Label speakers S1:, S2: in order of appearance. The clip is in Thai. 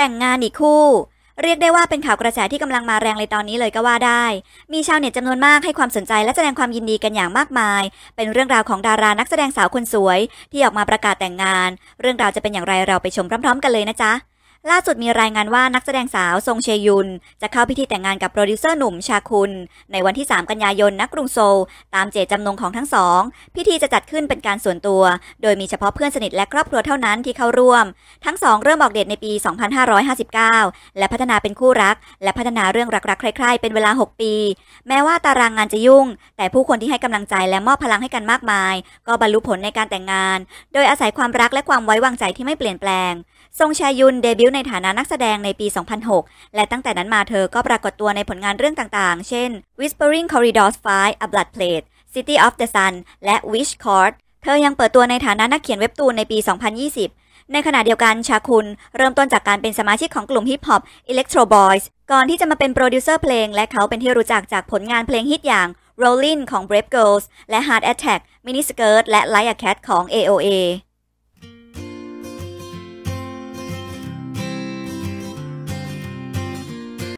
S1: แต่งงานอีกคู่ เรียกได้ว่าเป็นข่าวกระแสที่กำลังมาแรงเลยตอนนี้เลยก็ว่าได้ มีชาวเน็ตจำนวนมากให้ความสนใจและแสดงความยินดีกันอย่างมากมาย เป็นเรื่องราวของดารานักแสดงสาวคนสวย ที่ออกมาประกาศแต่งงาน เรื่องราวจะเป็นอย่างไรเราไปชมพร้อมๆกันเลยนะจ๊ะล่าสุดมีรายงานว่านักแสดงสาว ทรงเชยุน จะเข้าพิธีแต่งงานกับโปรดิวเซอร์หนุ่มชาคุณในวันที่ 3 กันยายนนักกรุงโซลตามเจตจำนงของทั้งสองพิธีจะจัดขึ้นเป็นการส่วนตัว โดยมีเฉพาะเพื่อนสนิทและครอบครัวเท่านั้นที่เข้าร่วม ทั้งสองเริ่มออกเดทในปี 2559 และพัฒนาเป็นคู่รัก และพัฒนาเรื่องรักๆใคร่ๆเป็นเวลา 6 ปี แม้ว่าตารางงานจะยุ่ง แต่ผู้คนที่ให้กำลังใจและมอบพลังให้กันมากมาย ก็บรรลุผลในการแต่งงาน โดยอาศัยความรักและความไว้วางใจที่ไม่เปลี่ยนแปลงทรงชายุนเดบิวในฐานะนักแสดงในปี 2006 และตั้งแต่นั้นมาเธอก็ปรากฏตัวในผลงานเรื่องต่างๆ เช่น Whispering Corridors 5 A Blood Plate City of the Sun และ Wish Court เธอยังเปิดตัวในฐานะนักเขียนเว็บตูนในปี 2020 ในขณะเดียวกันชาคุณ เริ่มต้นจากการเป็นสมาชิกของกลุ่มฮิปฮอป Electro Boys ก่อนที่จะมาเป็นโปรดิวเซอร์เพลง และเขาเป็นที่รู้จักจากผลงานเพลงฮิตอย่าง Rollin' ของ Brave Girls และ Heart Attack Miniskirt และ Like a Cat ของ AOA